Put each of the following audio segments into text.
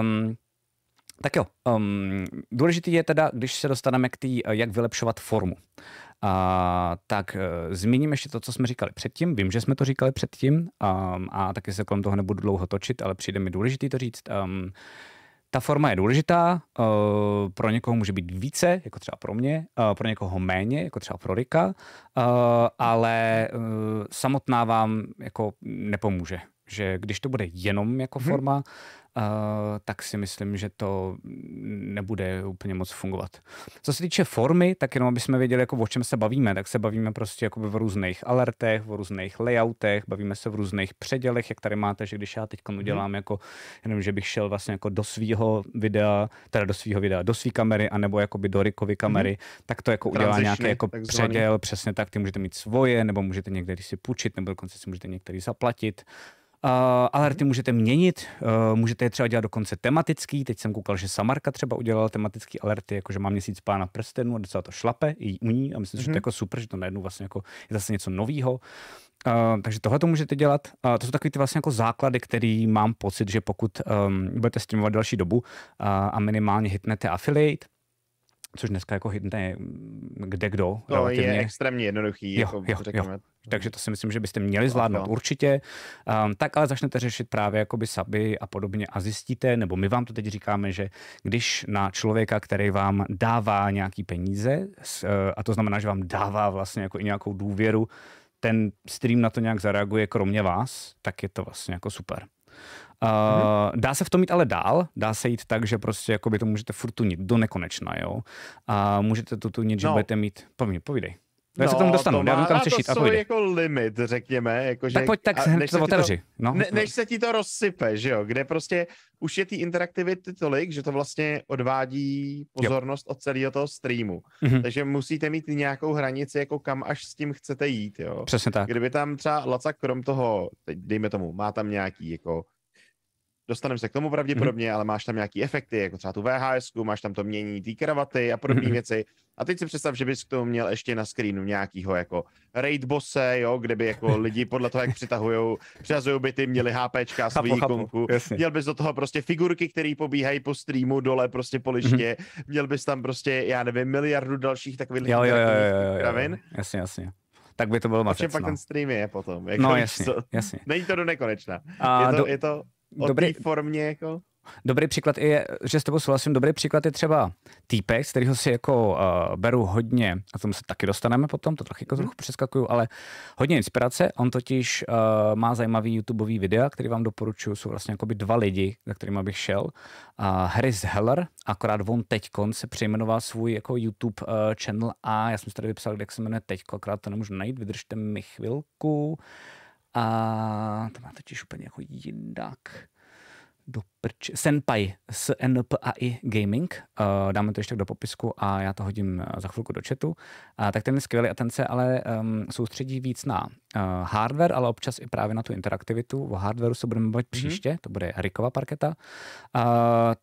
Um, tak jo, um, důležitý je teda, když se dostaneme k té, eh, jak vylepšovat formu. A, tak eh, zmíním ještě to, co jsme říkali předtím. Vím, že jsme to říkali předtím um, a taky se kolem toho nebudu dlouho točit, ale přijde mi důležitý to říct. Um, ta forma je důležitá, uh, pro někoho může být více, jako třeba pro mě, uh, pro někoho méně, jako třeba pro Rika, uh, ale uh, samotná vám jako nepomůže že když to bude jenom jako mhm. forma, Eh, tak si myslím, že to nebude úplně moc fungovat. Co se týče formy, tak jenom aby jsme věděli, jako o čem se bavíme, tak se bavíme prostě jako v různých alertech, v různých layoutech, bavíme se v různých předělech, jak tady máte, že když já teď mhm. udělám hmm. jako, jenom že bych šel vlastně jako do svého videa, teda do svého videa, do své kamery, anebo jako by do Rikovy mhm. kamery, hmm. tak to jako udělá nějaký jako takzvaný. předěl, přesně tak, ty můžete mít svoje, nebo můžete někde si půjčit, nebo dokonce si můžete některý zaplatit alerty můžete měnit, eh, můžete je třeba dělat dokonce tematický. Teď jsem koukal, že Samarka třeba udělala tematický alerty, jakože má měsíc pána prstenu a docela to šlape i u ní a myslím, mm-hmm. že to je mhm. jako super, že to najednou vlastně jako je zase něco nového. Uh, eh, takže tohle to můžete dělat. Uh, to jsou takové ty vlastně jako základy, který mám pocit, že pokud um, budete streamovat další dobu uh, a minimálně hitnete affiliate, což dneska jako hitne mm, kde kdo. To no, relativně. je extrémně jednoduchý, jo, jako jo, řekněme. Jo. Takže to si myslím, že byste měli zvládnout no. určitě. Um, tak ale začnete řešit právě jakoby saby a podobně a zjistíte, nebo my vám to teď říkáme, že když na člověka, který vám dává nějaký peníze, e, a to znamená, že vám dává vlastně jako i nějakou důvěru, ten stream na to nějak zareaguje kromě vás, tak je to vlastně jako super. Uh, Dá se v tom jít ale dál, dá se jít tak, že prostě by to můžete furt tunit do nekonečna, jo. A můžete to tunit, že no. budete mít, povídej. povídej. Já no, se k tomu dostanu, to má, já vím, kam chceš jít. To je jako limit, řekněme. Jako, že, tak pojď, tak než to otevři. No, ne, než se ti to rozsype, že jo, kde prostě už je ty interaktivity tolik, že to vlastně odvádí pozornost jo. od celého toho streamu. Mm-hmm. Takže musíte mít nějakou hranici, jako kam až s tím chcete jít, jo. Přesně tak. Kdyby tam třeba Laca krom toho, teď dejme tomu, má tam nějaký jako Dostaneme se k tomu mhm. pravděpodobně, mm ale máš tam nějaký efekty, jako třeba tu VHS, máš tam to mění té kravaty a podobné mm věci. A teď si představ, že bys k tomu měl ještě na screenu nějakýho jako raid bose, jo, kde by jako lidi podle toho, jak přitahují, přihazují ty, měli HPčka svůj ikonku. Měl bys do toho prostě figurky, které pobíhají po streamu dole prostě po mhm. liště. Mm-hmm. Měl bys tam prostě, já nevím, miliardu dalších takových jo, jo, jo, jo, jo, jo, jo. Jasně, jasně tak by to bylo mafec, A pak no. ten stream je potom. Jako, no jasně, to, jasně. Není to do nekonečna. A je, to, do, je to o dobrý, formě. Jako. Dobrý příklad je, že s tebou souhlasím, dobrý příklad je třeba týpek, z kterého si jako uh, beru hodně, a tomu se taky dostaneme potom, to trochu, jako trochu přeskakuju, ale hodně inspirace. On totiž uh, má zajímavý YouTubeový videa, který vám doporučuju, jsou vlastně jakoby dva lidi, za kterými bych šel. Uh, Harris Heller, akorát on teďkon se přejmenoval svůj jako YouTube uh, channel a já jsem si tady vypsal, jak se jmenuje teďko, akorát to nemůžu najít, vydržte mi chvilku. Uh, a to má totiž úplně jako jinak do prč... Senpai s NPAI Gaming. Uh, dáme to ještě do popisku a já to hodím eh, za chvilku do chatu. Uh, tak ten je skvělý a ten se ale um, soustředí víc na uh, hardware, ale občas i právě na tu interaktivitu. O hardwareu se budeme bavit mm-hmm. příště, to bude Rikova parketa. Uh,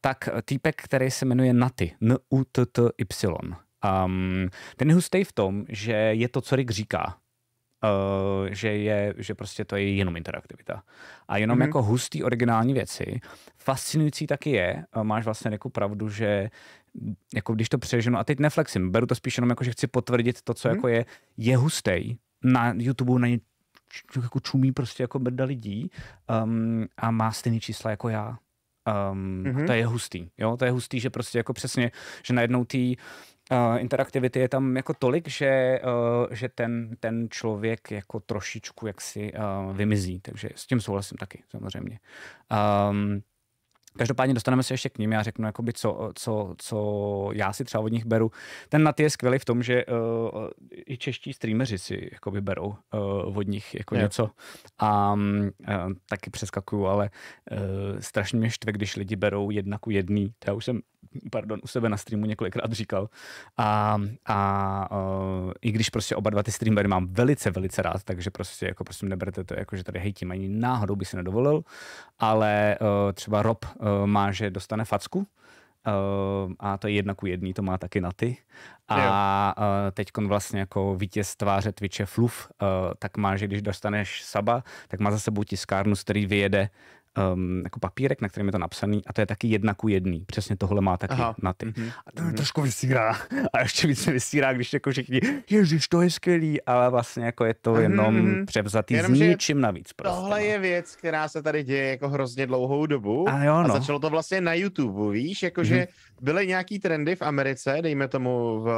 tak týpek, který se jmenuje Naty, N-U-T-T-Y. Um, ehm, ten je hustý v tom, že je to, co Rik říká. Eh, že, je, že prostě to je jenom interaktivita. A jenom mm-hmm. jako hustý originální věci. Fascinující taky je, eh, máš vlastně jako pravdu, že jako když to přeženu, a teď neflexím, beru to spíš jenom jako, že chci potvrdit to, co mm-hmm. jako je, je hustý. Na YouTube na ně jako čumí prostě jako brda lidí um, a má stejný čísla jako já. Um, mm-hmm. To je hustý, jo, to je hustý, že prostě jako přesně, že najednou ty Eh, interaktivity je tam jako tolik, že, uh, že ten, ten člověk jako trošičku jaksi uh, vymizí, takže s tím souhlasím taky samozřejmě. Um, Každopádně dostaneme se ještě k ním, já řeknu, jakoby, co, co, co já si třeba od nich beru. Ten Nat je skvělý v tom, že uh, i čeští streameři si jakoby, berou uh, od nich jako yeah. něco a uh, taky přeskakuju, ale uh, strašně mě štve, když lidi berou jedna ku jedný. To já už jsem, pardon, u sebe na streamu několikrát říkal. A, a uh, i když prostě oba dva ty streamery mám velice, velice rád, takže prostě jako prostě neberte to, jako, že tady hejtím ani náhodou by se nedovolil, ale uh, třeba Rob Eh, má, že dostane facku, Uh, a to je jedna ku jedný, to má taky na ty. A uh, eh, teď vlastně jako vítěz tváře Twitche Fluff, uh, tak má, že když dostaneš Saba, tak má za sebou tiskárnu, z který vyjede um, jako papírek, na kterém je to napsaný a to je taky jedna ku jedný. Přesně tohle má taky Aha. na ty. Mhm. A to mi trošku vysírá. A ještě víc se vysírá, když jako všichni, ježiš, to je skvělý, ale vlastně jako je to mhm, jenom mm-hmm. převzatý jenom, s ničím navíc. Prostě, tohle no. je věc, která se tady děje jako hrozně dlouhou dobu. A, jo, no. a začalo to vlastně na YouTube, víš, jakože mm-hmm. byly nějaký trendy v Americe, dejme tomu v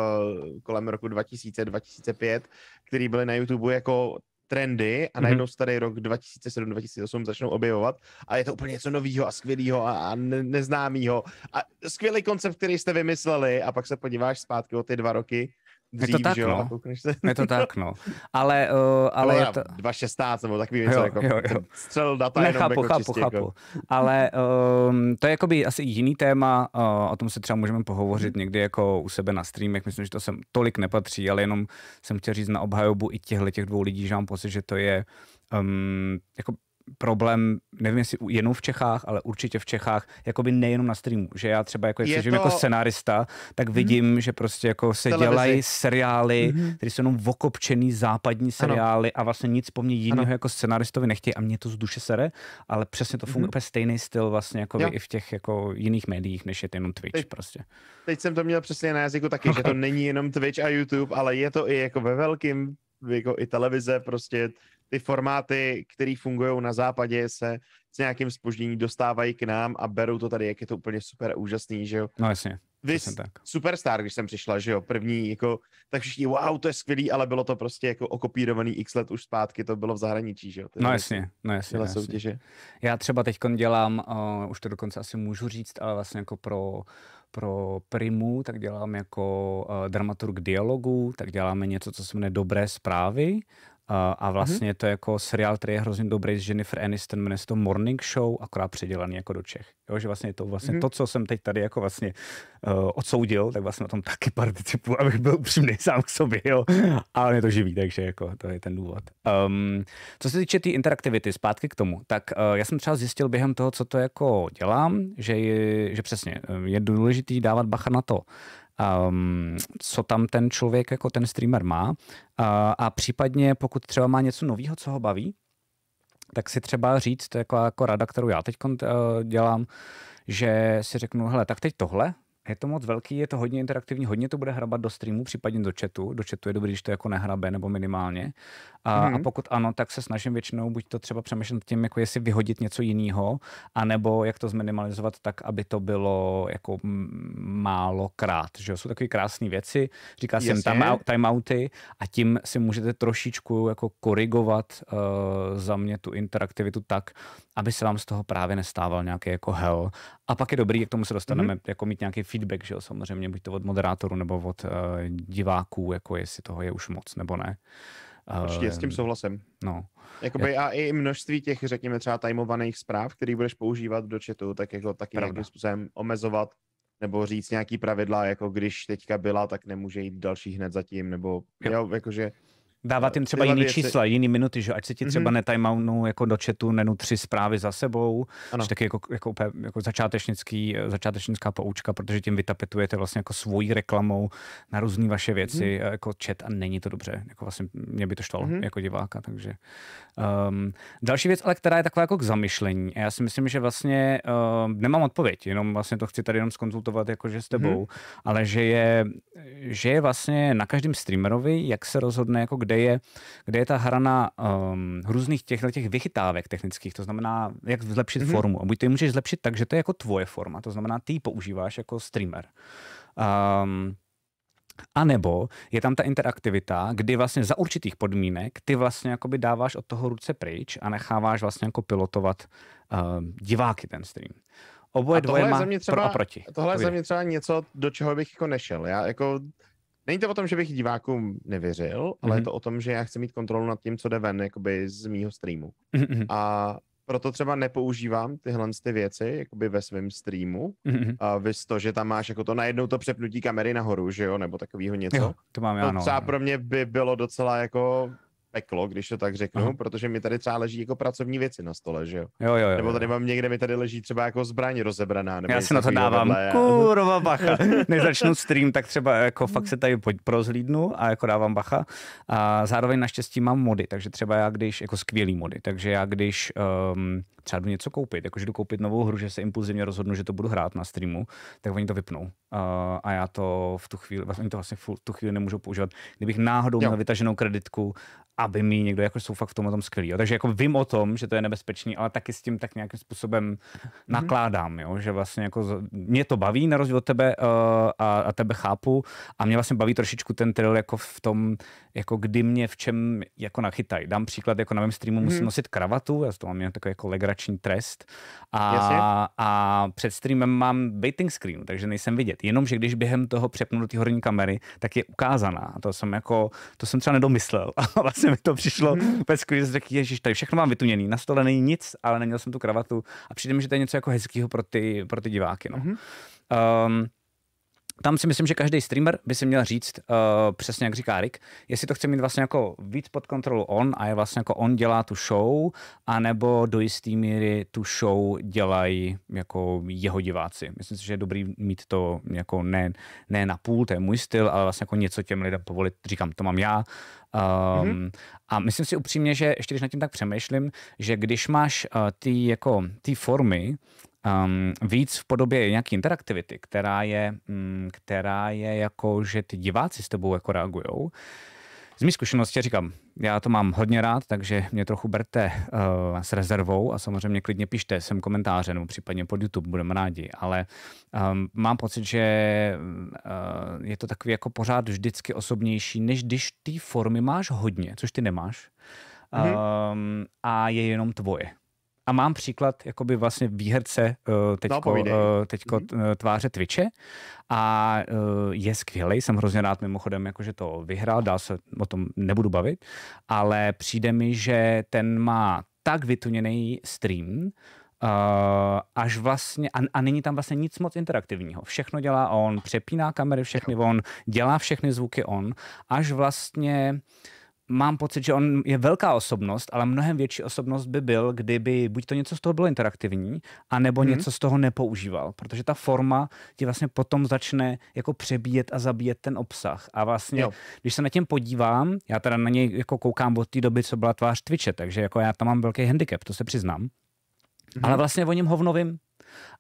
kolem roku 2000, 2005, který byly na YouTube jako trendy a mhm. najednou mm-hmm. tady rok 2007-2008 začnou objevovat a je to úplně něco novýho a skvělého a, a ne, neznámého. A skvělý koncept, který jste vymysleli a pak se podíváš zpátky o ty dva roky dřív, je to tak, že no. se... je to tak, no. Ale, uh, ale je to... 2.16 nebo takový věc, jo, jako jo, jo. střel data ne, jenom jako chápu, čistě, jako- chápu. Jako... Ale um, to je jakoby asi jiný téma, uh, o tom se třeba můžeme pohovořit hmm. někdy jako u sebe na streamech, myslím, že to sem tolik nepatří, ale jenom jsem chtěl říct na obhajobu i těchto těch dvou lidí, že mám pocit, že to je um, jako problém, nevím jestli jenom v Čechách, ale určitě v Čechách, jako by nejenom na streamu, že já třeba jako, je jako to... jako scenárista, tak mhm. vidím, hmm. že prostě jako se Televizi. dělají seriály, hmm. které jsou jenom vokopčený západní seriály ano. a vlastně nic po mně jiného jako scenaristovi nechtějí a mě to z duše sere, ale přesně to mhm. funguje hmm. stejný styl vlastně jako i v těch jako jiných médiích, než je jenom Twitch teď, prostě. Teď jsem to měl přesně na jazyku taky, že to není jenom Twitch a YouTube, ale je to i jako ve velkým jako i televize prostě ty formáty, které fungují na západě, se s nějakým spožděním dostávají k nám a berou to tady, jak je to úplně super úžasný, že jo? No jasně. Vys, tak. Superstar, když jsem přišla, že jo, první, jako, tak všichni, wow, to je skvělý, ale bylo to prostě jako okopírovaný x let už zpátky, to bylo v zahraničí, že jo. Tedy no jako jasně, no jasně, no jasně. Soutěže. Já třeba teď dělám, uh, už to dokonce asi můžu říct, ale vlastně jako pro pro Primu, tak dělám jako uh, dramaturg dialogu, tak děláme něco, co se jmenuje Dobré zprávy a mhm. vlastně mm-hmm. to je jako seriál, který je hrozně dobrý s Jennifer Aniston, jmenuje se to Morning Show, akorát předělaný jako do Čech. Jo, že vlastně to, vlastně mm-hmm. to, co jsem teď tady jako vlastně uh, odsoudil, tak vlastně na tom taky participu, abych byl upřímný sám k sobě, jo. Ale mě to živí, takže jako to je ten důvod. Um, co se týče té tý interaktivity, zpátky k tomu, tak uh, já jsem třeba zjistil během toho, co to jako dělám, že, je, že přesně eh, je důležitý dávat bacha na to, um, co tam ten člověk, jako ten streamer má uh, a případně pokud třeba má něco nového, co ho baví, tak si třeba říct, to jako, jako rada, kterou já teď uh, eh, dělám, že si řeknu, hele, tak teď tohle, je to moc velký, je to hodně interaktivní, hodně to bude hrabat do streamu, případně do chatu. Do chatu je dobrý, když to jako nehrabe nebo minimálně. A, mm. a mhm. pokud ano, tak se snažím většinou buď to třeba přemýšlet tím, jako jestli vyhodit něco jiného, anebo jak to zminimalizovat tak, aby to bylo jako málo krát. Že jsou takové krásné věci, říká se timeouty a tím si můžete trošičku jako korigovat uh, za mě tu interaktivitu tak, aby se vám z toho právě nestával nějaký jako hell. A pak je dobrý, jak tomu se dostaneme, mm-hmm. jako mít nějaký feedback, že jo, samozřejmě, buď to od moderátoru nebo od uh, diváků, jako jestli toho je už moc nebo ne. Určitě s tím eh, souhlasem. No. Jakoby a i množství těch, řekněme, třeba tajmovaných zpráv, které budeš používat do chatu, tak jako taky Pravda. nějakým způsobem omezovat nebo říct nějaký pravidla, jako když teďka byla, tak nemůže jít další hned zatím, nebo jo. Jo, jakože Dávat jim třeba jiný věci. čísla, jiný minuty, že ať se ti třeba mm-hmm. netimounou jako do chatu, nenu tři zprávy za sebou, ano. taky jako, jako, úplně, jako začátečnický, eh, začátečnická poučka, protože tím vytapetujete vlastně jako svojí reklamou na různé vaše mhm. věci, mm-hmm. jako chat a není to dobře, jako vlastně mě by to štvalo mm-hmm. jako diváka, takže. Um, další věc, ale která je taková jako k zamyšlení, a já si myslím, že vlastně um, nemám odpověď, jenom vlastně to chci tady jenom skonzultovat jakože s mhm. tebou, mm-hmm. ale že je, že je vlastně na každém streamerovi, jak se rozhodne, jako kde kde je, kde je ta hra na um, různých těchto těch vychytávek technických, to znamená, jak zlepšit mm-hmm. formu. A buď to ji můžeš zlepšit tak, že to je jako tvoje forma, to znamená, ty ji používáš jako streamer. Um, a nebo je tam ta interaktivita, kdy vlastně za určitých podmínek ty vlastně jakoby dáváš od toho ruce pryč a necháváš vlastně jako pilotovat uh, diváky ten stream. Oboje a tohle dvoje má třeba, pro a proti. Tohle je za mě třeba něco, do čeho bych jako nešel. Já jako Není to o tom, že bych divákům nevěřil, mm-hmm. ale je mhm. to o tom, že já chci mít kontrolu nad tím, co jde ven jakoby z mýho streamu. Mm-hmm. A proto třeba nepoužívám tyhle ty věci jakoby ve svém streamu. Mm-hmm. A vys to, že tam máš jako to najednou to přepnutí kamery nahoru, že jo, nebo takového něco. Jo, to mám já, no. Třeba pro mě by bylo docela jako peklo, když to tak řeknu, Aha. protože mi tady třeba leží jako pracovní věci na stole, že jo? Jo, jo, jo. Nebo tady mám někde, mi tady leží třeba jako zbraň rozebraná. Nebo já si na to dávám vedle, kurva bacha. Než začnu stream, tak třeba jako fakt se tady prozlídnu a jako dávám bacha. A zároveň naštěstí mám mody, takže třeba já když, jako skvělý mody, takže já když um, třeba jdu něco koupit, jakože jdu koupit novou hru, že se impulzivně rozhodnu, že to budu hrát na streamu, tak oni to vypnou. Uh, a já to v tu chvíli, vlastně, to vlastně v tu chvíli nemůžu používat. Kdybych náhodou měl vytaženou kreditku, aby mi někdo jako jsou fakt v tom tom skvělý. Jo. Takže jako vím o tom, že to je nebezpečný, ale taky s tím tak nějakým způsobem mhm. nakládám, jo. že vlastně jako z... mě to baví na rozdíl od tebe uh, a, a, tebe chápu a mě vlastně baví trošičku ten trail jako v tom, jako kdy mě v čem jako nachytají. Dám příklad, jako na mém streamu mm-hmm. musím mhm. nosit kravatu, já to mám takový jako legrační trest a, yes, a před streamem mám waiting screen, takže nejsem vidět. Jenomže když během toho přepnu do té horní kamery, tak je ukázaná. To jsem jako, to jsem třeba nedomyslel. se mi to přišlo mm. bez klidu, řekl, ježiš, tady všechno mám vytuněný, na stole není nic, ale neměl jsem tu kravatu a přijde mi, že to je něco jako hezkého pro ty, pro ty diváky. No. Mm. Um, tam si myslím, že každý streamer by si měl říct, uh, přesně jak říká Rick, jestli to chce mít vlastně jako víc pod kontrolu on a je vlastně jako on dělá tu show, anebo do jisté míry tu show dělají jako jeho diváci. Myslím si, že je dobrý mít to jako ne, ne na půl, to je můj styl, ale vlastně jako něco těm lidem povolit, říkám, to mám já. Um, mm-hmm. A myslím si upřímně, že ještě když nad tím tak přemýšlím, že když máš uh, ty jako ty formy, um, víc v podobě nějaké interaktivity, která je, um, která je jako, že ty diváci s tebou jako reagují. Z mých zkušeností říkám, já to mám hodně rád, takže mě trochu berte uh, s rezervou a samozřejmě klidně pište sem komentáře nebo případně pod YouTube, budeme rádi, ale um, mám pocit, že uh, je to takový jako pořád vždycky osobnější, než když ty formy máš hodně, což ty nemáš, mm-hmm. um, a je jenom tvoje. A mám příklad jakoby vlastně výherce eh, teďko, no, eh, teďko mhm. eh, tváře Twitche a je skvělý, jsem hrozně rád mimochodem, jakože to vyhrál, dál se o tom nebudu bavit, ale přijde mi, že ten má tak vytuněný stream, Uh, až vlastně, a, a není tam vlastně nic moc interaktivního. Všechno dělá on, přepíná kamery všechny on, dělá všechny zvuky on, až vlastně uh, mám pocit, že on je velká osobnost, ale mnohem větší osobnost by byl, kdyby buď to něco z toho bylo interaktivní, anebo hmm. něco z toho nepoužíval. Protože ta forma ti vlastně potom začne jako přebíjet a zabíjet ten obsah. A vlastně, jo. když se na těm podívám, já teda na něj jako koukám od té doby, co byla tvář Twitche, takže jako já tam mám velký handicap, to se přiznám. Hmm. Ale vlastně o něm hovnovím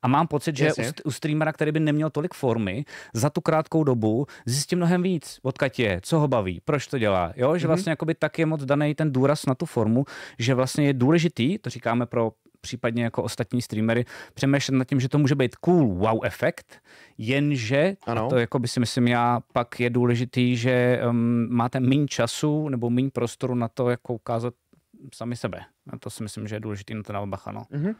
a mám pocit, že u, u streamera, který by neměl tolik formy, za tu krátkou dobu zjistí mnohem víc, odkud je, co ho baví, proč to dělá. Jo? Že mhm. vlastně mm-hmm. jakoby tak je moc daný ten důraz na tu formu, že vlastně je důležitý, to říkáme pro případně jako ostatní streamery, přemýšlet nad tím, že to může být cool wow efekt, jenže, ano. to jako by si myslím já, pak je důležitý, že um, máte méně času nebo méně prostoru na to, jak ukázat sami sebe. A to si myslím, že je důležitý na to dávat ano. no. Mm-hmm.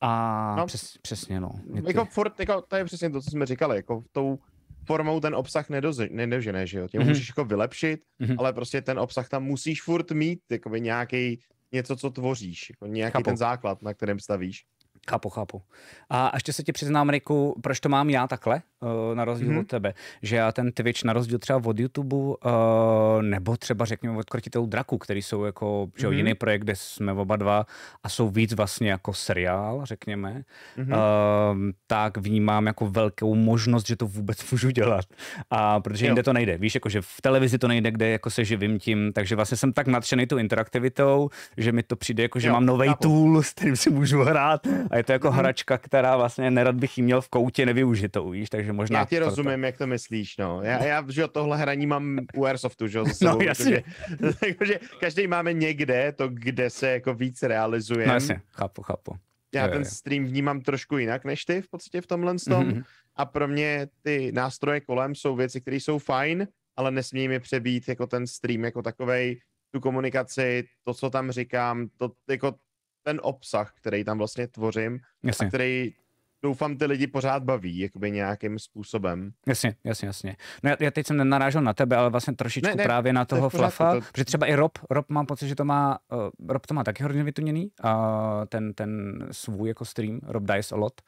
A no, přes, přesně, no. ty... Jako furt, jako, to je přesně to, co jsme říkali, jako tou formou ten obsah nedožené, že jo? Tě mm-hmm. můžeš jako vylepšit, mm-hmm. ale prostě ten obsah tam musíš furt mít, jakoby nějaký něco, co tvoříš, jako nějaký Chápu. ten základ, na kterém stavíš. Chápu, chápu. A ještě se ti přiznám, Riku, proč to mám já takhle, eh, na rozdíl mm-hmm. od tebe, že já ten Twitch na rozdíl třeba od YouTube, eh, nebo třeba řekněme od Krotitelů draku, který jsou jako že mm-hmm. jiný projekt, kde jsme oba dva a jsou víc vlastně jako seriál, řekněme, mm-hmm. tak vnímám jako velkou možnost, že to vůbec můžu dělat. A protože jo. jinde to nejde, víš, jako že v televizi to nejde, kde jako se živím tím, takže vlastně jsem tak nadšený tou interaktivitou, že mi to přijde jako, že jo, mám nový tool, s kterým si můžu hrát je to jako mm. hračka, která vlastně nerad bych jí měl v koutě nevyužitou, víš, takže možná... Já ti proto... rozumím, jak to myslíš, no. Já, no. já že tohle hraní mám u Airsoftu, že jo, no, sebou, no, jasně. Protože, takže každý máme někde to, kde se jako víc realizuje. No jasně, chápu, chápu. Já jo, ten stream vnímám trošku jinak než ty v podstatě v tomhle tom. Mm-hmm. A pro mě ty nástroje kolem jsou věci, které jsou fajn, ale nesmí mi přebít jako ten stream jako takovej, tu komunikaci, to, co tam říkám, to jako ten obsah, který tam vlastně tvořím, jasně. a který doufám, ty lidi pořád baví, jakoby nějakým způsobem. Jasně, jasně, jasně. No já, já teď jsem nenarážel na tebe, ale vlastně trošičku ne, ne, právě na toho Flafa, to... protože třeba i Rob, Rob mám pocit, že to má, uh, Rob to má taky hodně vytuněný, uh, ten, ten svůj jako stream, Rob Dice a lot.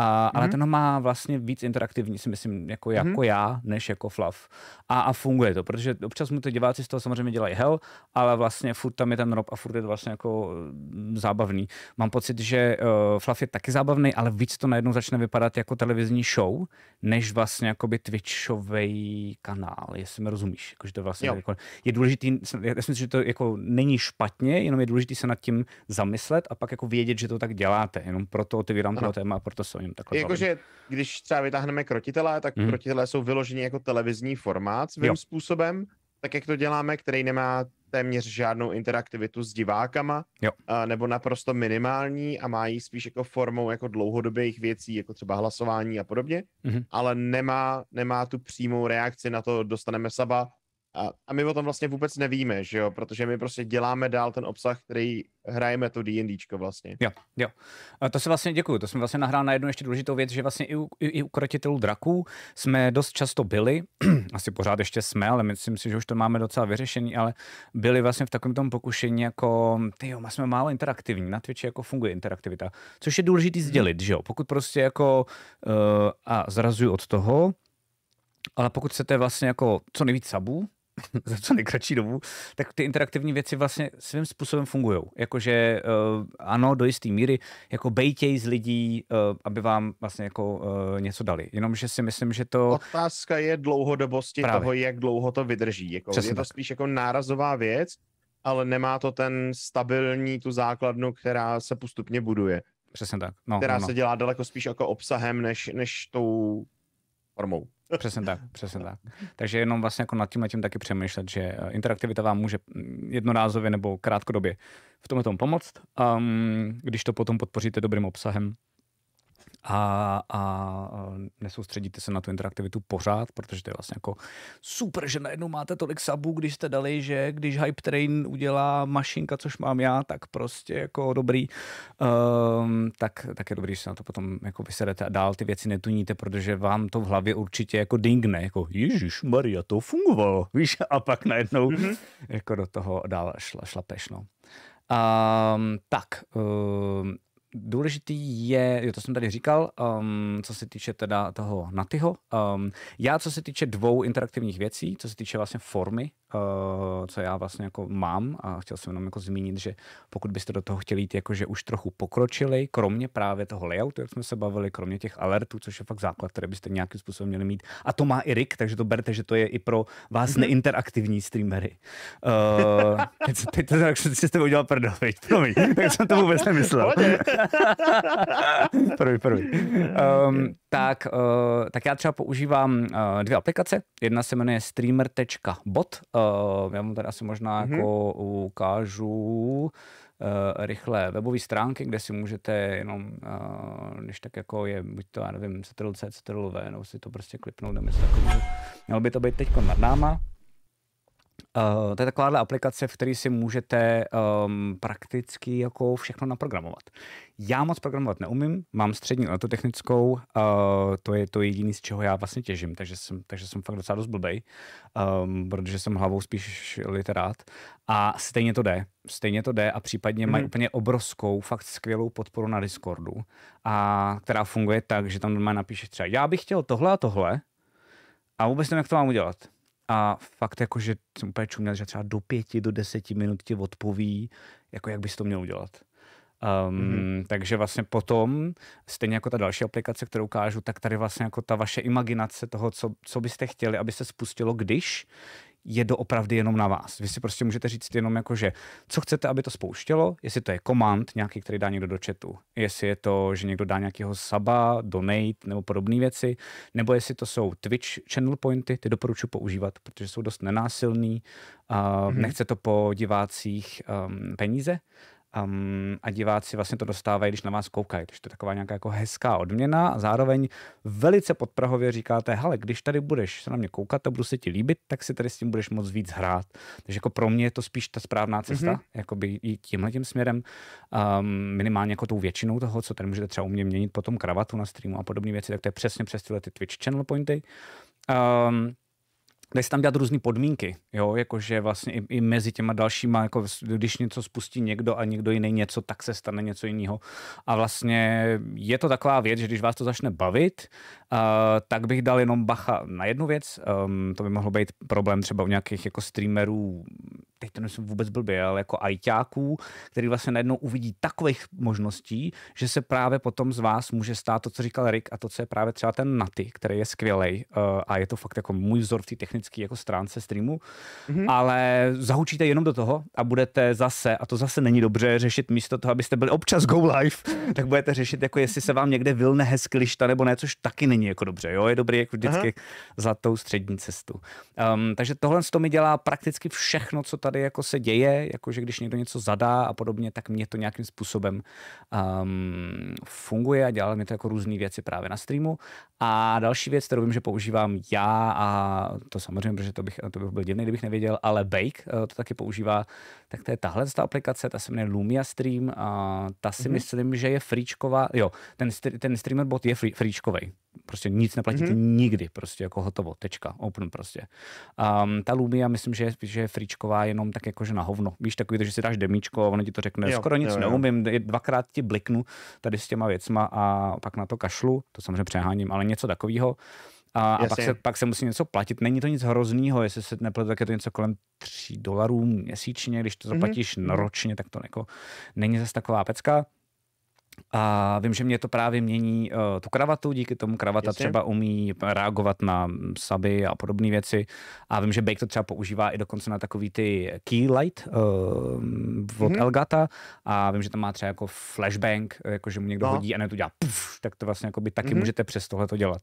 A, mm-hmm. Ale mhm. ten ho má vlastně víc interaktivní, si myslím, jako, mm-hmm. já, než jako Flav A, a funguje to, protože občas mu ty diváci z toho samozřejmě dělají hell, ale vlastně furt tam je ten rob a furt je to vlastně jako mm, zábavný. Mám pocit, že uh, eh, Flav je taky zábavný, ale víc to najednou začne vypadat jako televizní show, než vlastně jako by Twitchový kanál, jestli mi rozumíš. že to vlastně jako, je důležitý, já si myslím, že to jako není špatně, jenom je důležité se nad tím zamyslet a pak jako vědět, že to tak děláte. Jenom proto otevírám to téma a proto se o nevím, takhle. Jakože když třeba vytáhneme krotitele, tak mm. krotitele jsou vyloženě jako televizní formát svým jo. způsobem, tak jak to děláme, který nemá téměř žádnou interaktivitu s divákama, jo. A, nebo naprosto minimální a má ji spíš jako formou jako dlouhodobých věcí, jako třeba hlasování a podobně, mm ale nemá, nemá tu přímou reakci na to, dostaneme Saba, a, a my o tom vlastně vůbec nevíme, že jo, protože my prostě děláme dál ten obsah, který hrajeme to D&Dčko vlastně. Jo, jo. A to se vlastně děkuju, to jsme vlastně nahrál na jednu ještě důležitou věc, že vlastně i u, i, i u krotitelů draků jsme dost často byli, asi pořád ještě jsme, ale myslím si, že už to máme docela vyřešený, ale byli vlastně v takovém tom pokušení jako, ty jo, jsme málo interaktivní, na Twitchi jako funguje interaktivita, což je důležité mhm. sdělit, že jo, pokud prostě jako uh, a zrazuju od toho, ale pokud chcete vlastně jako co nejvíc sabů, za co nejkratší dobu, tak ty interaktivní věci vlastně svým způsobem fungují. Jakože eh, ano, do jisté míry, jako bejtěj z lidí, eh, aby vám vlastně jako eh, něco dali. Jenomže si myslím, že to... Otázka je dlouhodobosti Právě. toho, jak dlouho to vydrží. Jako, je to tak. spíš jako nárazová věc, ale nemá to ten stabilní, tu základnu, která se postupně buduje. Přesně tak. No, která no, no. se dělá daleko spíš jako obsahem, než, než tou formou. Přesně tak, přesně tak. Takže jenom vlastně jako nad tím a tím taky přemýšlet, že eh, interaktivita vám může mm, jednorázově nebo krátkodobě v tomhle tom pomoct, um, když to potom podpoříte dobrým obsahem a, a e, nesoustředíte se na tu interaktivitu pořád, protože to je vlastně jako super, že najednou máte tolik sabů, když jste dali, že když Hype Train udělá mašinka, což mám já, tak prostě jako dobrý, um, tak, tak je dobrý, že se na to potom jako vysedete a dál ty věci netuníte, protože vám to v hlavě určitě jako dingne, jako Ježíš Maria, to fungovalo, víš, a pak najednou mm-hmm. jako do toho dál šla, šlapeš, no. Um, tak, um, důležitý je, jo, to jsem tady říkal, um, co se týče teda toho Natyho. Um, já, co se týče dvou interaktivních věcí, co se týče vlastně formy, uh, co já vlastně jako mám a chtěl jsem jenom jako zmínit, že pokud byste do toho chtěli jít, jakože už trochu pokročili, kromě právě toho layoutu, jak jsme se bavili, kromě těch alertů, což je fakt základ, které byste nějakým způsobem měli mít. A to má i Rick, takže to berte, že to je i pro vás mhm. neinteraktivní streamery. Uh, teď, teď, teď, teď, teď jste udělal prdel, promiň, tak jsem to vůbec nemyslel. prvý, prvý. Um, tak, uh, tak já třeba používám uh, dvě aplikace. Jedna se jmenuje streamer.bot. Uh, já vám tady asi možná mm-hmm. jako ukážu uh, rychle webové stránky, kde si můžete jenom, uh, když tak jako je, buď to, já nevím, CTRL-C, CTRL-V, nebo si to prostě klipnout a myslím, jako, mělo by to být teď nad náma. Eh, to je takováhle aplikace, v které si můžete um, prakticky jako všechno naprogramovat. Já moc programovat neumím, mám střední elektrotechnickou, uh, to je to jediné, z čeho já vlastně těžím, takže jsem, takže jsem fakt docela dost blbej, um, protože jsem hlavou spíš literát a stejně to jde, stejně to jde a případně mm-hmm. mají mhm. úplně obrovskou, fakt skvělou podporu na Discordu, a která funguje tak, že tam normálně napíšeš třeba, já bych chtěl tohle a tohle a vůbec nevím, jak to mám udělat a fakt jako, že jsem úplně čuměl, že třeba do pěti, do deseti minut ti odpoví, jako jak bys to měl udělat. Um, mm-hmm. Takže vlastně potom, stejně jako ta další aplikace, kterou ukážu, tak tady vlastně jako ta vaše imaginace toho, co, co byste chtěli, aby se spustilo, když je doopravdy jenom na vás. Vy si prostě můžete říct jenom jako, že co chcete, aby to spouštělo, jestli to je komand nějaký, který dá někdo do chatu, jestli je to, že někdo dá nějakého saba, donate nebo podobné věci, nebo jestli to jsou Twitch channel pointy, ty doporučuji používat, protože jsou dost nenásilný, uh, mm-hmm. nechce to po divácích um, peníze, um, a diváci vlastně to dostávají, když na vás koukají. Takže to je taková nějaká jako hezká odměna a zároveň velice podprahově říkáte, hele, když tady budeš se na mě koukat a budu se ti líbit, tak si tady s tím budeš moc víc hrát. Takže jako pro mě je to spíš ta správná cesta, mm-hmm. jakoby i tímhle tím směrem, um, minimálně jako tou většinou toho, co tady můžete třeba u mě měnit potom kravatu na streamu a podobné věci, tak to je přesně přes tyhle ty Twitch channel pointy. Um, dají se tam dělat různé podmínky, jo, jakože vlastně i, i mezi těma dalšíma, jako když něco spustí někdo a někdo jiný něco, tak se stane něco jiného. A vlastně je to taková věc, že když vás to začne bavit tak bych dal jenom bacha na jednu věc. Um, to by mohlo být problém třeba u nějakých jako streamerů, teď to nejsem vůbec blbě, ale jako ajťáků, který vlastně najednou uvidí takových možností, že se právě potom z vás může stát to, co říkal Rick a to, co je právě třeba ten Naty, který je skvělej uh, a je to fakt jako můj vzor v té technické jako stránce streamu, mm-hmm. ale zahučíte jenom do toho a budete zase, a to zase není dobře, řešit místo toho, abyste byli občas go live, tak budete řešit, jako jestli se vám někde vilne hezky lišta nebo ne, což taky není není jako dobře, jo, je dobrý jako vždycky Aha. za tou střední cestu. Um, takže tohle to mi dělá prakticky všechno, co tady jako se děje, jakože když někdo něco zadá a podobně, tak mě to nějakým způsobem um, funguje a dělá mi to jako různé věci právě na streamu. A další věc, kterou vím, že používám já a to samozřejmě, protože to bych, to bych byl divný, kdybych nevěděl, ale Bake eh, to taky používá, tak to je tahle ta aplikace, ta se jmenuje Lumia Stream a ta si mm-hmm. myslím, že je fríčková, jo, ten, ten streamer bot je free, fríčkovej, prostě nic neplatíte mm-hmm. nikdy, prostě jako hotovo, tečka, open prostě. Um, ta Lumia, myslím, že je, že je fričková jenom tak jakože na hovno. Víš, takový, že si dáš demíčko a ono ti to řekne, jo, skoro nic jo, jo. neumím, dvakrát ti bliknu tady s těma věcma a pak na to kašlu, to samozřejmě přeháním, ale něco takového. A, a pak, se, pak se musí něco platit. Není to nic hroznýho, jestli se nepletu, tak je to něco kolem 3 dolarů měsíčně, když to mhm. zaplatíš mm-hmm. ročně, tak to jako není zase taková pecka. A vím, že mě to právě mění uh, tu kravatu, díky tomu kravata Jasně. třeba umí reagovat na mm, saby a podobné věci. A vím, že Bake to třeba používá i dokonce na takový ty key light uh, od mm-hmm. Elgata. A vím, že tam má třeba jako flashbang, eh, jako že mu někdo no. hodí a ne to dělá puf, tak to vlastně jako by taky mm-hmm. můžete přes tohle to dělat.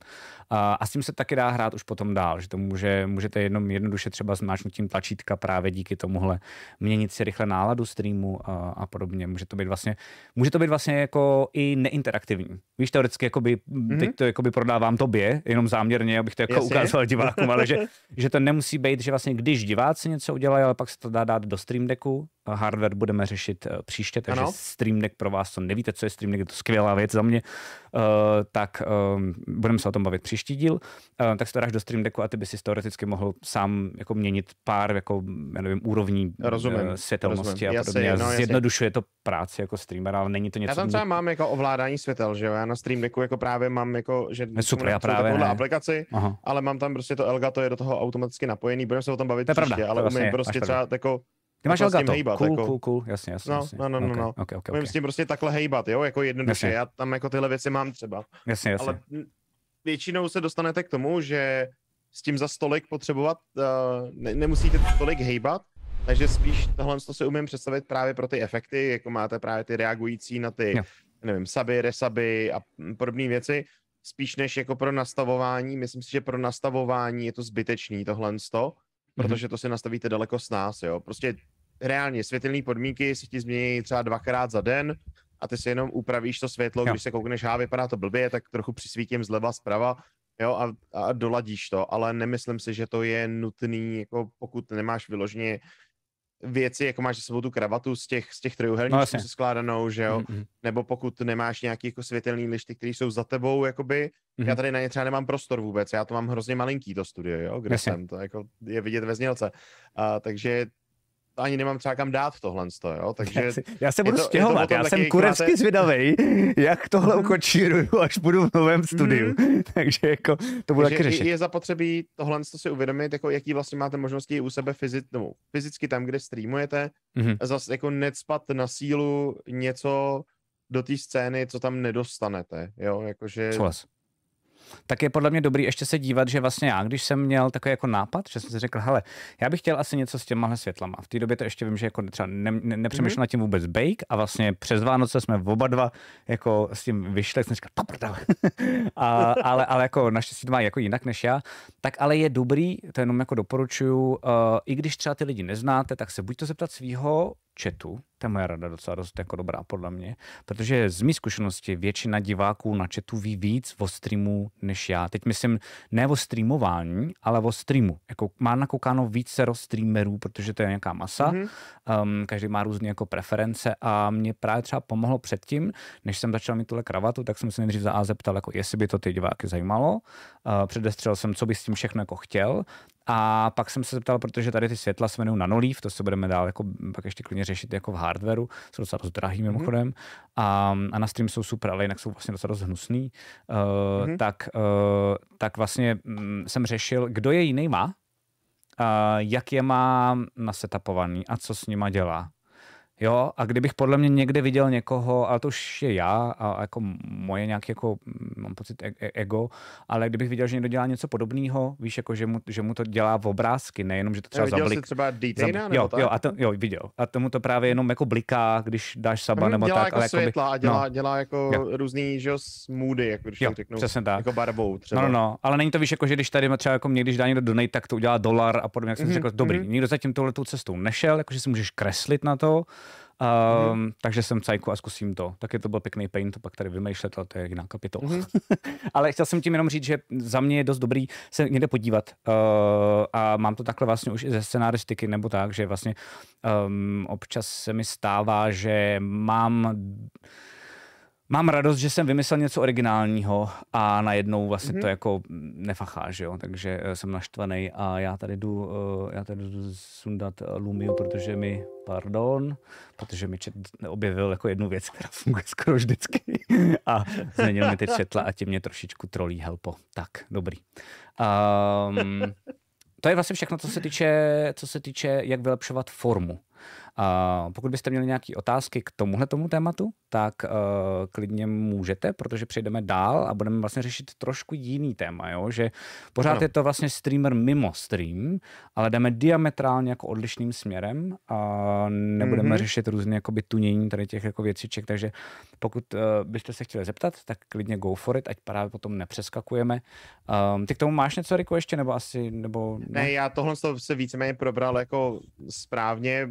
Uh, a s tím se taky dá hrát už potom dál, že to může, můžete jenom jednoduše třeba zmáčnutím tlačítka právě díky tomuhle měnit si rychle náladu streamu uh, a podobně. Může to být vlastně, může to být vlastně jako jako i neinteraktivní. Víš, teoreticky, jakoby, mm-hmm. teď to jakoby prodávám tobě, jenom záměrně, abych to jako Jasně. ukázal divákům, ale že, že to nemusí být, že vlastně když diváci něco udělají, ale pak se to dá dát do Stream Decku, hardware budeme řešit eh, příště, takže ano. Stream Deck pro vás, co nevíte, co je Stream Deck, je to skvělá věc za mě, uh, tak um, budeme se o tom bavit příští díl, uh, tak se to dáš do Stream Decku a ty bys si teoreticky mohl sám jako měnit pár jako, já nevím, úrovní rozumím, uh, světelnosti rozumím. a podobně. Jasně, no, jasně. Zjednodušuje to práci jako streamer, ale není to něco... Já tam třeba mě... mám jako ovládání světel, že jo, já na Stream Decku jako právě mám jako, že ne, super, já právě ne. aplikaci, Aha. ale mám tam prostě to Elgato je do toho automaticky napojený, budeme se o tom bavit to příště, pravda, ale to umím vlastně prostě třeba jako ty máš jako vlastně Elgato, cool, jako... cool, cool, jasně, jasně. No, jasně. no, no, no, okay, no. Okay, okay, Můžem okay. s tím prostě takhle hejbat, jo, jako jednoduše, jasně. já tam jako tyhle věci mám třeba. Jasně, jasně. Ale většinou se dostanete k tomu, že s tím za stolik potřebovat, uh, ne, nemusíte tolik hejbat, takže spíš tohle to si umím představit právě pro ty efekty, jako máte právě ty reagující na ty, jo. nevím, saby, resaby a podobné věci, spíš než jako pro nastavování. Myslím si, že pro nastavování je to zbytečný tohle to, mhm. protože to si nastavíte daleko s nás, jo. Prostě reálně světelné podmínky se ti změní třeba dvakrát za den a ty si jenom upravíš to světlo, jo. když se koukneš, a vypadá to blbě, tak trochu přisvítím zleva, zprava, jo, a, a doladíš to, ale nemyslím si, že to je nutný, jako pokud nemáš vyloženě věci, jako máš za sebou tu kravatu z těch, z těch trojuhelníků no, se skládanou, že jo, mm-hmm. nebo pokud nemáš nějaký jako světelný lišty, které jsou za tebou, jakoby, mm-hmm. já mhm. tady na ně třeba nemám prostor vůbec, já to mám hrozně malinký to studio, jo, kde Jasně. jsem, to jako je vidět ve znělce, a, takže ani nemám třeba kam dát tohle, jo? takže... Já, si, já se budu to, stěhovat, já jsem kurecky máte... zvědavý, jak tohle mhm. ukočíruju, až budu v novém mhm. studiu, mm-hmm. takže jako to bude takže taky řešit. Je zapotřebí tohle si uvědomit, jako jaký vlastně máte možnosti u sebe fyzit, no, fyzicky tam, kde streamujete, mm-hmm. zase jako necpat na sílu něco do té scény, co tam nedostanete, jo, jakože... Souhlas tak je podle mě dobrý ještě se dívat, že vlastně já, když jsem měl takový jako nápad, že jsem si řekl, hele, já bych chtěl asi něco s těmahle světlama. V té době to ještě vím, že jako třeba ne, ne, nepřemýšlel mm-hmm. nad tím vůbec bake a vlastně přes Vánoce jsme oba dva jako s tím vyšli, jsem říkal, a, ale, ale jako naštěstí to má jako jinak než já, tak ale je dobrý, to jenom jako doporučuju, uh, i když třeba ty lidi neznáte, tak se buď to zeptat svého četu, ta moje rada docela dost jako dobrá podle mě, protože z mý zkušenosti většina diváků na chatu ví víc o streamu než já. Teď myslím ne o streamování, ale o streamu. Jako má nakoukáno více streamerů, protože to je nějaká masa, mm-hmm. um, každý má různé jako preference a mě právě třeba pomohlo předtím, než jsem začal mít tuhle kravatu, tak jsem se nejdřív za A zeptal, jako jestli by to ty diváky zajímalo. Uh, ehm, předestřel jsem, co by s tím všechno jako chtěl. A pak jsem se zeptal, protože tady ty světla se jmenují nanolív, to se budeme dál jako, pak ještě klidně řešit jako v hard hardwareu, jsou docela dost jako drahý mhm. mimochodem, mm-hmm. a, a na stream jsou super, ale jinak jsou vlastně docela dost hnusný, uh, mm-hmm. tak, uh, tak vlastně mm, jsem řešil, kdo je jiný má, uh, jak je má nasetapovaný a co s nima dělá. Jo, a kdybych podle mě někde viděl někoho, ale to už je já a jako moje nějaké jako, mm, mám pocit, e- e- ego, ale kdybych viděl, že někdo dělá něco podobného, víš, jako že mu, že mu to dělá v obrázky, nejenom, že to třeba zablik. třeba Detaina, zablik, jo, tak? jo, a to, jo, viděl. A tomu to právě jenom jako bliká, když dáš saba nebo dělá tak. Jako ale světla a dělá, no. dělá jako jo. různý, že smoody, jako když jo, řeknu, přesně tak. jako barvou třeba. No, no, no, ale není to, víš, jako že když tady třeba jako mě, když dá někdo donate, tak to udělá dolar a podobně, jak jsem mm-hmm. řekl, mhm, dobrý, mm-hmm. nikdo zatím tuhle cestou nešel, jakože si můžeš kreslit na to, Um, mm. Takže jsem cajku a zkusím to. Taky to byl pěkný paint, pak tady vymýšlet, ale to je jiná kapitola. Mm. ale chtěl jsem tím jenom říct, že za mě je dost dobrý se někde podívat uh, a mám to takhle vlastně už i ze scenaristiky nebo tak, že vlastně um, občas se mi stává, že mám mám radost, že jsem vymyslel něco originálního a najednou vlastně mm-hmm. to mhm. jako nefachá, že jo? takže eh, jsem naštvaný a já tady jdu, eh, já tady jdu sundat eh, Lumiu, protože mi, pardon, protože mi čet objevil jako jednu věc, která funguje skoro vždycky a změnil mi ty četla a tě mě trošičku trolí, helpo. Tak, dobrý. Um, to je vlastně všechno, co se týče, co se týče jak vylepšovat formu. Uh, pokud byste měli nějaké otázky k tomuhle tomu tématu, tak uh, klidně můžete, protože přejdeme dál a budeme vlastně řešit trošku jiný téma, jo? že pořád ano. je to vlastně streamer mimo stream, ale jdeme diametrálně jako odlišným směrem a nebudeme mm-hmm. řešit různé jakoby tunění tady těch jako věciček, takže pokud uh, byste se chtěli zeptat, tak klidně go for it, ať právě potom nepřeskakujeme. Um, ty k tomu máš něco, Riku, ještě, nebo asi, nebo... Ne, ne já tohle se víceméně probral jako správně,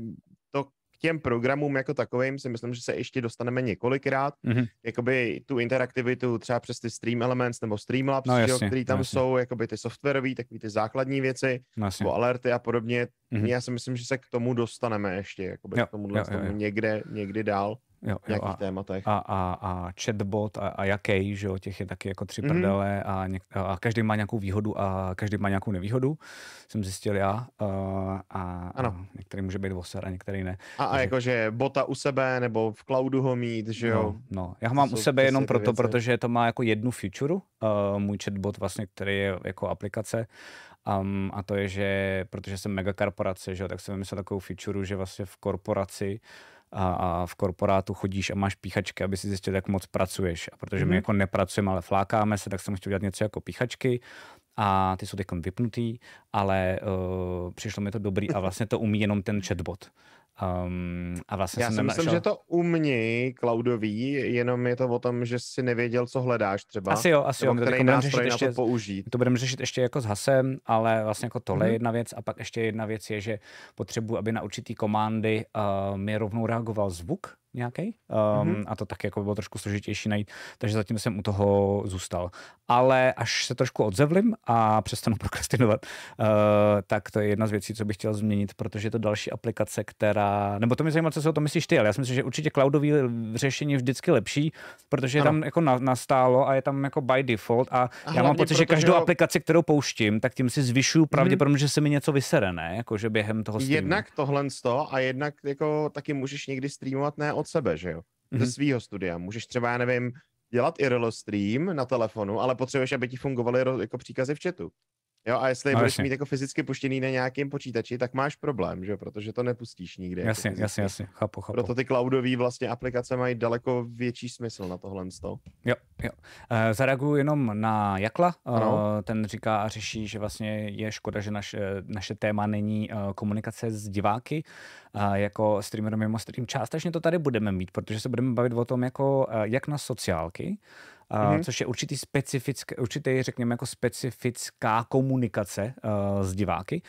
těm programům jako takovým si myslím, že se ještě dostaneme několikrát. Mm-hmm. Jakoby tu interaktivitu třeba přes ty Stream Elements nebo Streamlabs, no, jasně, jo, který tam jasně. jsou, jakoby ty softwarové, takový ty základní věci, no, jasně. nebo alerty a podobně. Mm-hmm. Já si myslím, že se k tomu dostaneme ještě, jakoby jo, k tomu jo, jo, jo. někde, někdy dál jo, nějakých a, tématech. A, a, a chatbot a, a jaký, že jo, těch je taky jako tři mm. prdele a, něk, a každý má nějakou výhodu a každý má nějakou nevýhodu, jsem zjistil já. A, a, ano. a některý může být voser a některý ne. A, a jakože bota u sebe nebo v cloudu ho mít, že jo? No, no. já ho mám u sebe jenom proto, věci. protože to má jako jednu feature, uh, můj chatbot vlastně, který je jako aplikace Um, a to je, že protože jsem megakorporace, že jo, tak jsem vymyslel takovou feature, že vlastně v korporaci uh, a, a v korporátu chodíš a máš píchačky, aby si zjistil, jak moc pracuješ. A protože mm-hmm. my mhm. jako nepracujeme, ale flákáme se, tak jsem chtěl udělat něco jako píchačky a ty jsou teď vypnutý, ale uh, přišlo mi to dobrý a vlastně to umí jenom ten chatbot. Um, a vlastně Já jsem si myslím, že to mě, cloudový, jenom je to o tom, že si nevěděl, co hledáš třeba. Asi jo, asi jo. My to jako budeme řešit ještě, to použít. To budeme řešit ještě jako s hasem, ale vlastně jako tohle je hmm. jedna věc. A pak ještě jedna věc je, že potřebuji, aby na určitý komandy uh, mi rovnou reagoval zvuk, nějaký. Um, mm-hmm. Ehm, a to tak jako bylo trošku složitější najít, takže zatím jsem u toho zůstal. Ale až se trošku odzevlim a přestanu prokrastinovat, uh, tak to je jedna z věcí, co bych chtěl změnit, protože je to další aplikace, která. Nebo to mi zajímá, co si o tom myslíš ty, ale já si myslím, že určitě cloudové řešení je vždycky lepší, protože je ano. tam jako na, nastálo a je tam jako by default. A, a já mám pocit, že každou ho... aplikaci, kterou pouštím, tak tím si zvyšuju mhm. pravděpodobně, mm-hmm. že se mi něco vysere, ne? Jako, že během toho streamu. Jednak tohle a jednak jako taky můžeš někdy streamovat ne o od sebe, že jo? Mm-hmm. Ze mhm. svého studia. Můžeš třeba, já nevím, dělat i stream na telefonu, ale potřebuješ, aby ti fungovaly jako příkazy v chatu. Jo, a jestli no, budeš jasně. mít jako fyzicky puštěný na nějakém počítači, tak máš problém, že protože to nepustíš nikdy. Jako jasně, jako jasně, jasně, chápu, chápu. Proto ty cloudové vlastně aplikace mají daleko větší smysl na tohle. Jo, jo. Eh, zareaguju jenom na Jakla. Eh, ano. ten říká a řeší, že vlastně je škoda, že naš, naše téma není eh, komunikace s diváky jako streamer mimo stream. Částečně to tady budeme mít, protože se budeme bavit o tom, jako jak na sociálky, mm-hmm. což je určitý, specifický, určitý, řekněme, jako specifická komunikace uh, s diváky,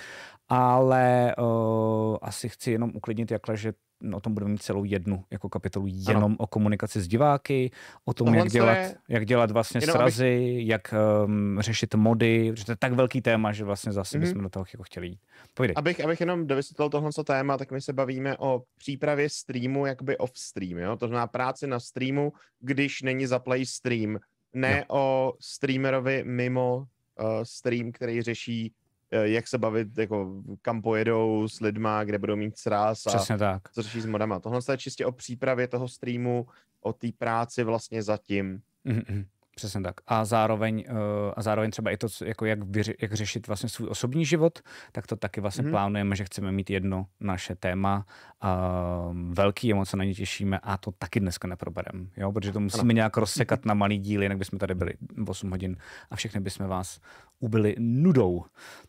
ale uh, asi chci jenom uklidnit, jakhle, že o tom budeme mít celou jednu jako kapitolu jenom ano. o komunikaci s diváky, o tom, jak dělat, je... jak dělat vlastně jenom srazy, abych... jak um, řešit mody, protože to je tak velký téma, že vlastně zase mm-hmm. bychom do toho jako chtěli jít. Povídej. Abych, abych jenom dovysvětlil tohle téma, tak my se bavíme o přípravě streamu jakoby off stream, jo? to znamená práci na streamu, když není play stream, ne no. o streamerovi mimo uh, stream, který řeší Eh, jak se bavit, jako kam pojedou s lidma, kde budou mít sraz a Přesně tak. co řeší s modama. Tohle je čistě o přípravě toho streamu, o té práci vlastně zatím. mm hmm Přesně tak. A zároveň, eh, a zároveň třeba i to, jako jak, vyři, jak řešit vlastně svůj osobní život, tak to taky vlastně hmm. plánujeme, že chceme mít jedno naše téma, uh, velký, moc se na ně těšíme a to taky dneska neprobereme, jo, protože to musíme ano. nějak rozsekat na malý díl, jinak bychom tady byli 8 hodin a všechny bychom vás ubili nudou.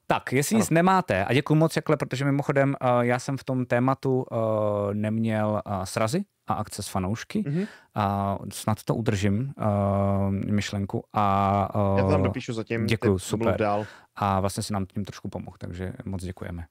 Tak, jestli ano. nic nemáte, a děkuji moc, jakhle, protože mimochodem uh, já jsem v tom tématu uh, neměl uh, srazy, a akce s fanoušky. Mm-hmm. A snad to udržím, uh, myšlenku. A, uh, Já to tam eh, dopíšu zatím. Děkuji, super. Dál. A vlastně si nám tím trošku pomohl, takže moc děkujeme.